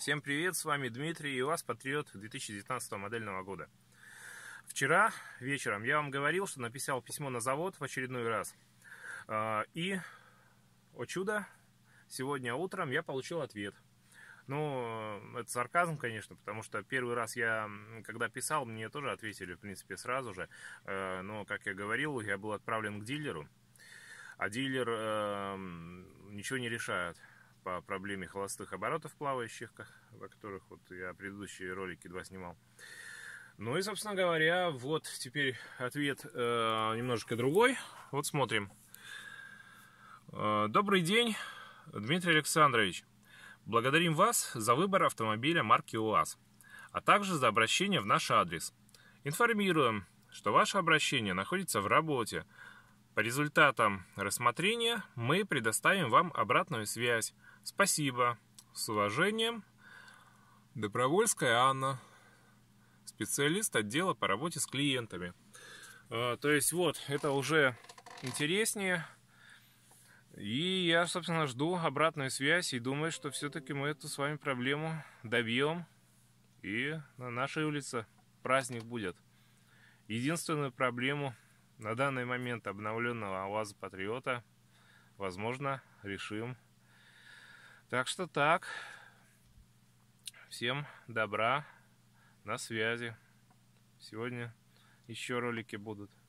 Всем привет, с вами Дмитрий и у вас Патриот 2019 модельного года. Вчера вечером я вам говорил, что написал письмо на завод в очередной раз. А, и, о чудо, сегодня утром я получил ответ. Ну, это сарказм, конечно, потому что первый раз я, когда писал, мне тоже ответили, в принципе, сразу же. А, но, как я говорил, я был отправлен к дилеру, а дилер эм, ничего не решает по проблеме холостых оборотов плавающих, о которых вот я предыдущие ролики два снимал. Ну и, собственно говоря, вот теперь ответ э, немножко другой. Вот смотрим. Э, добрый день, Дмитрий Александрович. Благодарим вас за выбор автомобиля марки УАЗ, а также за обращение в наш адрес. Информируем, что ваше обращение находится в работе, по результатам рассмотрения мы предоставим вам обратную связь. Спасибо. С уважением. Добровольская Анна, специалист отдела по работе с клиентами. А, то есть вот, это уже интереснее. И я, собственно, жду обратную связь и думаю, что все-таки мы эту с вами проблему добьем. И на нашей улице праздник будет. Единственную проблему на данный момент обновленного АУАЗа Патриота, возможно, решим. Так что так. Всем добра. На связи. Сегодня еще ролики будут.